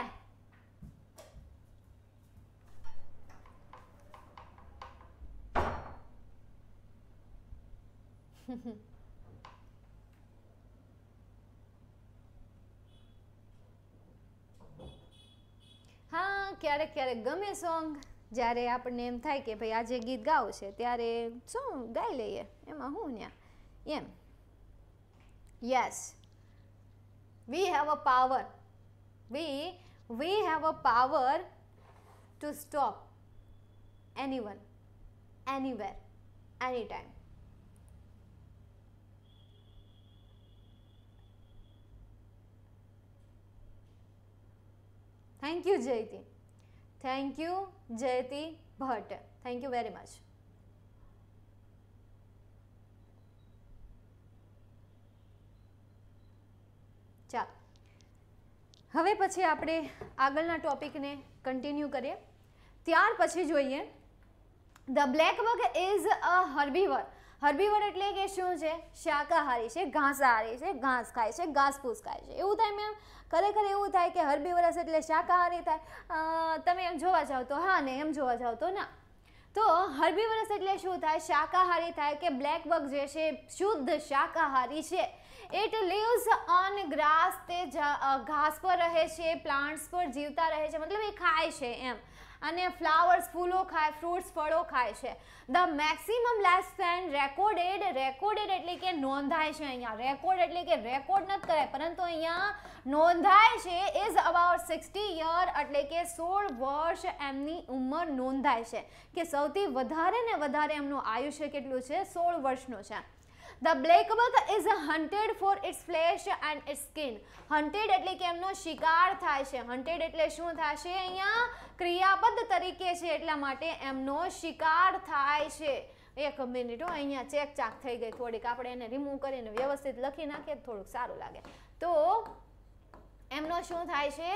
હા ક્યારેક ક્યારેક ગમે સોંગ જ્યારે આપણને એમ થાય કે ભાઈ આજે ગીત ગાવું છે ત્યારે શું ગાઈ લઈએ એમાં હું ત્યાં એમ yes we have a power we we have a power to stop anyone anywhere anytime thank you jayati thank you jayati bhatt thank you very much હવે પછી આપણે આગળના ટોપિકને કન્ટિન્યુ કરીએ ત્યાર પછી જોઈએ the black buck is a herbivore herbivore એટલે કે શું છે શાકાહારી છે ઘાસાહારી છે ઘાસ ખાય છે ઘાસફૂસ ખાય છે એવું થાય મેમ ખરેખર એવું થાય કે હર્બીવર હશે એટલે શાકાહારી થાય તમે એમ જોવા જાઓ તો હા ને એમ જોવા જાઓ તો ના તો હર્બીવરસ એટલે શું થાય શાકાહારી થાય કે બ્લેક જે છે શુદ્ધ શાકાહારી છે ઇટ લીવ્સ ઓન ગ્રાસ તે ઘાસ પર રહે છે પ્લાન્ટ્સ પર જીવતા રહે છે મતલબ એ ખાય છે એમ અને ફ્લાવર્સ ફૂલો ખાય ફ્રૂટ્સ ફળો ખાય છે the maximum life span recorded recorded એટલે કે નોંધાય છે અહીંયા રેકોર્ડ એટલે કે રેકોર્ડ નથી કરાય પરંતુ અહીંયા નોંધાય છે ઇઝ અબાઉટ સિક્સટી યર એટલે કે સોળ વર્ષ એમની ઉંમર નોંધાય છે કે સૌથી વધારે ને વધારે એમનું આયુષ્ય કેટલું છે સોળ વર્ષનું છે the black buck is hunted for its flesh and its skin hunted એટલે કે એમનો શિકાર થાય છે હન્ટેડ એટલે શું થાય છે અહીંયા ક્રિયાપદ તરીકે છે એટલા માટે એમનો શિકાર થાય છે એક મિનિટ હો અહીંયા ચેક ચાક થઈ ગઈ થોડીક આપણે એને રિમૂવ કરીને વ્યવસ્થિત લખી નાખીએ થોડુંક સારું લાગે તો એમનો શું થાય છે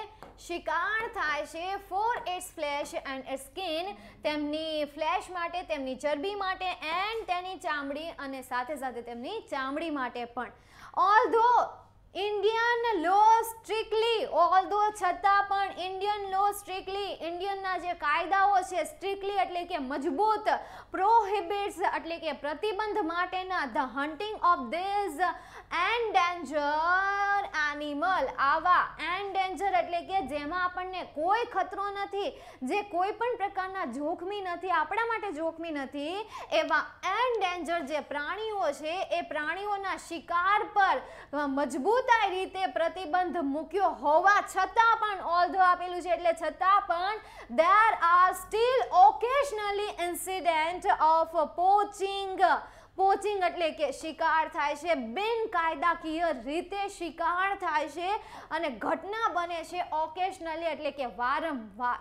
શિકાર થાય છે for its flesh and its skin તેમની ફ્લેશ માટે તેમની ચરબી માટે એન્ડ તેની ચામડી અને સાથે સાથે તેમની ચામડી માટે પણ ઓલ ધો ઇન્ડિયન લો સ્ટ્રિકલી ઓલ ધો છતાં પણ ઇન્ડિયન લો સ્ટ્રિકલી ઇન્ડિયનના જે કાયદાઓ છે સ્ટ્રિક્ટલી એટલે કે મજબૂત પ્રોહિબિટ્સ એટલે કે પ્રતિબંધ માટેના the hunting of these endanger animal આવા એન્ડેન્જર એટલે કે જેમાં આપણને કોઈ ખતરો નથી જે કોઈ પણ પ્રકારના જોખમી નથી આપણા માટે જોખમી નથી એવા એન્ડેન્જર જે પ્રાણીઓ છે એ પ્રાણીઓના શિકાર પર મજબૂતાઈ રીતે પ્રતિબંધ મૂક્યો હોવા છતાં પણ ઓલધો આપેલું છે એટલે છતાં પણ there are still occasionally incident of poaching poaching એટલે કે શિકાર થાય છે બિનકાયદાકીય રીતે શિકાર થાય છે અને ઘટના બને છે ઓકેશનલી એટલે કે વારંવાર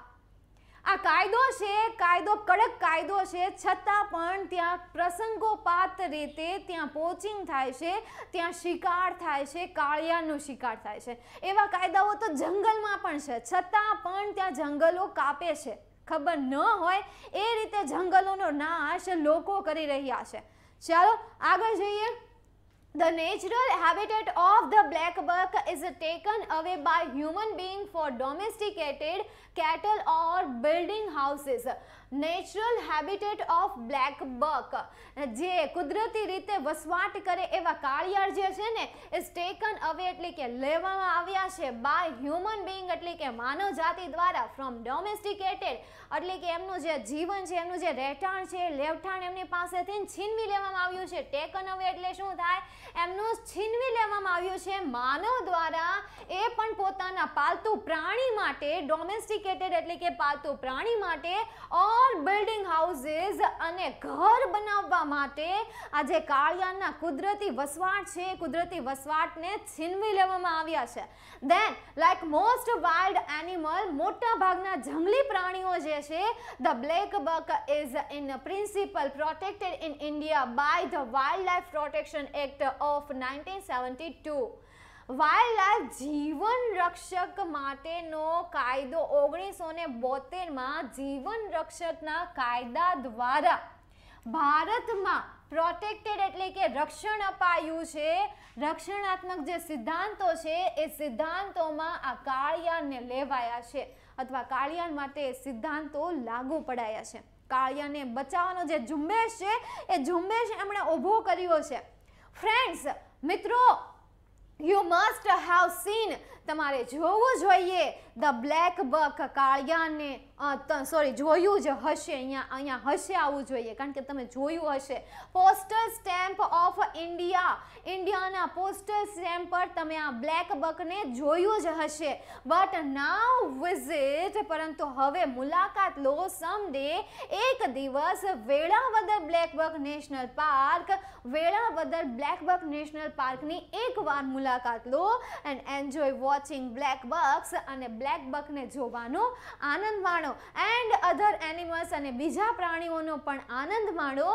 આ કાયદો છે કાયદો કડક કાયદો છે છતાં પણ ત્યાં પ્રસંગોપાત રીતે ત્યાં પોચિંગ થાય છે ત્યાં શિકાર થાય છે કાળિયાનો શિકાર થાય છે એવા કાયદાઓ તો જંગલમાં પણ છે છતાં પણ ત્યાં જંગલો કાપે છે ખબર ન હોય એ રીતે જંગલોનો નાશ લોકો કરી રહ્યા છે ચાલો આગળ જઈએ The natural habitat of the black buck is taken away by human being for domesticated cattle or building houses natural habitat of black buck જે કુદરતી રીતે વસવાટ કરે એવા કાળિયાર જે છે ને ઇઝ ટેકન અવે એટલે કે લેવામાં આવ્યા છે બાય હ્યુમન બિંગ એટલે કે માનવ જાતિ દ્વારા ફ્રોમ ડોમેસ્ટિકેટેડ એટલે કે એમનું જે જીવન છે એમનું જે રહેઠાણ છે લેવઠાણ એમની પાસેથી છીનવી લેવામાં આવ્યું છે ટેકન અવે એટલે શું થાય એમનું છીનવી લેવામાં આવ્યું છે માનવ દ્વારા એ પણ પોતાના પાલતુ પ્રાણી માટે ડોમેસ્ટિક ડેડિકેટેડ એટલે કે પાલતુ પ્રાણી માટે ઓલ બિલ્ડિંગ હાઉસીસ અને ઘર બનાવવા માટે આજે કાળિયાના કુદરતી વસવાટ છે કુદરતી વસવાટને છીનવી લેવામાં આવ્યા છે then like most wild animal મોટા ભાગના જંગલી પ્રાણીઓ જે છે the black buck is in principle protected in India by the wildlife protection act of nineteen seventy two wildlife જીવન રક્ષક માટેનો કાયદો ઓગણીસો ને બોતેરમાં જીવન રક્ષકના કાયદા દ્વારા ભારતમાં પ્રોટેક્ટેડ એટલે કે રક્ષણ અપાયું છે રક્ષણાત્મક જે સિદ્ધાંતો છે એ સિદ્ધાંતોમાં આ કાળિયાને લેવાયા છે અથવા કાળિયાન માટે સિદ્ધાંતો લાગુ પડાયા છે કાળિયાને બચાવવાનો જે ઝુંબેશ છે એ ઝુંબેશ એમણે ઊભો કર્યો છે ફ્રેન્ડ્સ મિત્રો You must have seen તમારે જોવું જોઈએ ધ બ્લેક બક કાળિયાને સોરી જોયું જ હશે અહીંયા અહીંયા હશે આવવું જોઈએ કારણ કે તમે જોયું હશે પોસ્ટલ સ્ટેમ્પ ઓફ ઇન્ડિયા ઇન્ડિયાના પોસ્ટલ સ્ટેમ્પ પર તમે આ બ્લેક બકને જોયું જ હશે બટ નાવ વિઝિટ પરંતુ હવે મુલાકાત લો સમડે એક દિવસ Velavadar black buck national park Velavadar black buck national પાર્કની એકવાર મુલાકાત લો and enjoy watch watching black bucks અને બ્લેક બકને જોવાનો આનંદ માણો એન્ડ અધર એનિમલ્સ અને બીજા પ્રાણીઓનો પણ આનંદ માણો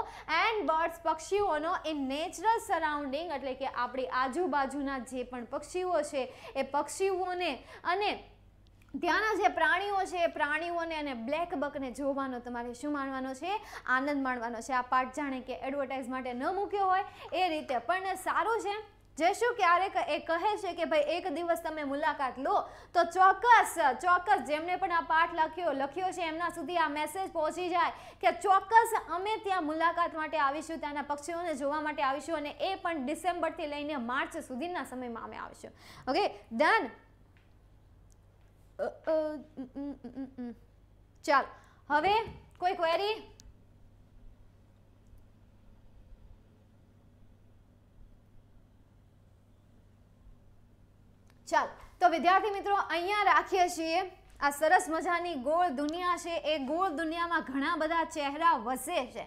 એન્ડ બર્ડ્સ પક્ષીઓનો ઇન નેચરલ સરાઉન્ડિંગ એટલે કે આપણી આજુબાજુના જે પણ પક્ષીઓ છે એ પક્ષીઓને અને ત્યાંના જે પ્રાણીઓ છે એ પ્રાણીઓને અને બ્લેક બકને જોવાનો તમારે શું માણવાનો છે આનંદ માણવાનો છે આ પાઠ જાણે કે એડવર્ટાઇઝ માટે ન મૂક્યો હોય એ રીતે પણ સારું છે જે શું ક્યારેક એ કહે છે કે ભાઈ એક દિવસ તમે મુલાકાત લો તો ચોક્કસ ચોક્કસ જેમને પણ આ પાઠ લખ્યો લખ્યો છે એમના સુધી આ મેસેજ પહોંચી જાય કે ચોક્કસ અમે ત્યાં મુલાકાત માટે આવીશું ત્યાંના પક્ષીઓને જોવા માટે આવીશું અને એ પણ ડિસેમ્બરથી લઈને માર્ચ સુધીના સમયમાં અમે આવીશું ઓકે ડન ચાલ હવે કોઈ ક્વેરી ચાલો તો વિદ્યાર્થી મિત્રો અહીંયા રાખીએ છીએ આ સરસ મજાની ગોળ દુનિયા છે એ ગોળ દુનિયામાં ઘણા બધા ચહેરા વસે છે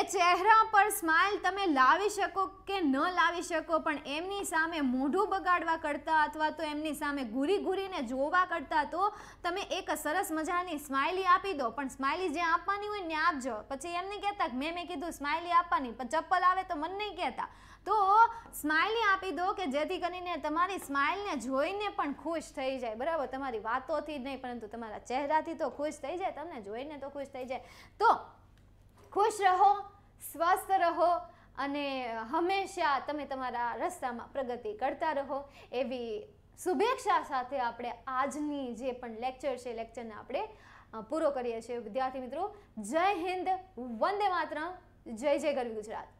એ ચહેરા પર સ્માઇલ તમે લાવી શકો કે ન લાવી શકો પણ એમની સામે મોઢું બગાડવા કરતાં અથવા તો એમની સામે ઘૂરી ઘૂરીને જોવા કરતાં તો તમે એક સરસ મજાની સ્માઇલી આપી દો પણ સ્માઇલી જે આપવાની હોય ને આપજો પછી એમ નહીં કહેતા મેં મેં કીધું સ્માઇલી આપવાની પણ ચપ્પલ આવે તો મને નહીં કહેતા તો સ્માઇલી આપી દો કે જેથી કરીને તમારી સ્માઇલને જોઈને પણ ખુશ થઈ જાય બરાબર તમારી વાતોથી જ નહીં પરંતુ તમારા ચહેરાથી તો ખુશ થઈ જાય તમને જોઈને તો ખુશ થઈ જાય તો ખુશ રહો સ્વસ્થ રહો અને હંમેશા તમે તમારા રસ્તામાં પ્રગતિ કરતા રહો એવી શુભેચ્છા સાથે આપણે આજની જે પણ લેક્ચર છે લેક્ચરને આપણે પૂરો કરીએ છીએ વિદ્યાર્થી મિત્રો જય હિન્દ વંદે માત્ર જય જય ગરવી ગુજરાત